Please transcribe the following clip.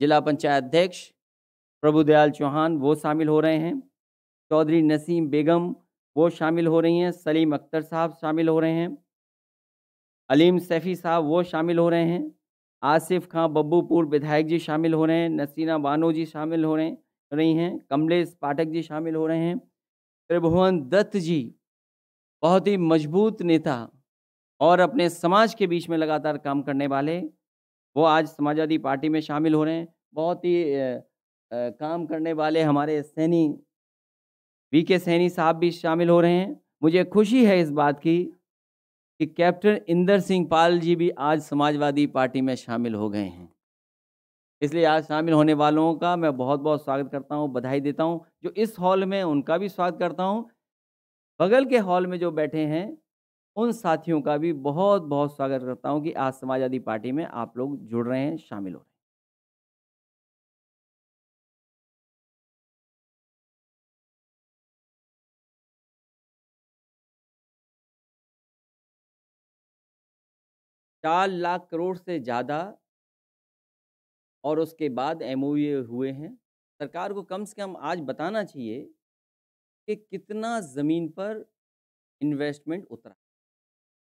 जिला पंचायत अध्यक्ष प्रभुदयाल चौहान वो शामिल हो रहे हैं चौधरी नसीम बेगम वो शामिल हो रही हैं सलीम अख्तर साहब शामिल हो रहे हैं अलीम सैफ़ी साहब वो शामिल हो रहे हैं आसिफ खां बब्बूपुर विधायक जी शामिल हो रहे हैं नसीना बानो जी शामिल हो रहे रही हैं कमलेश पाठक जी शामिल हो रहे हैं त्रिभुवन दत्त जी बहुत ही मजबूत नेता और अपने समाज के बीच में लगातार काम करने वाले वो आज समाजवादी पार्टी में शामिल हो रहे हैं बहुत ही आ, आ, काम करने वाले हमारे सैनी वी के सैनी साहब भी शामिल हो रहे हैं मुझे खुशी है इस बात की कि कैप्टन इंदर सिंह पाल जी भी आज समाजवादी पार्टी में शामिल हो गए हैं इसलिए आज शामिल होने वालों का मैं बहुत बहुत स्वागत करता हूं बधाई देता हूं जो इस हॉल में उनका भी स्वागत करता हूं बगल के हॉल में जो बैठे हैं उन साथियों का भी बहुत बहुत स्वागत करता हूँ कि आज समाजवादी पार्टी में आप लोग जुड़ रहे हैं शामिल हो रहे हैं चार लाख करोड़ से ज़्यादा और उसके बाद एम हुए हैं सरकार को कम से कम आज बताना चाहिए कि कितना ज़मीन पर इन्वेस्टमेंट उतरा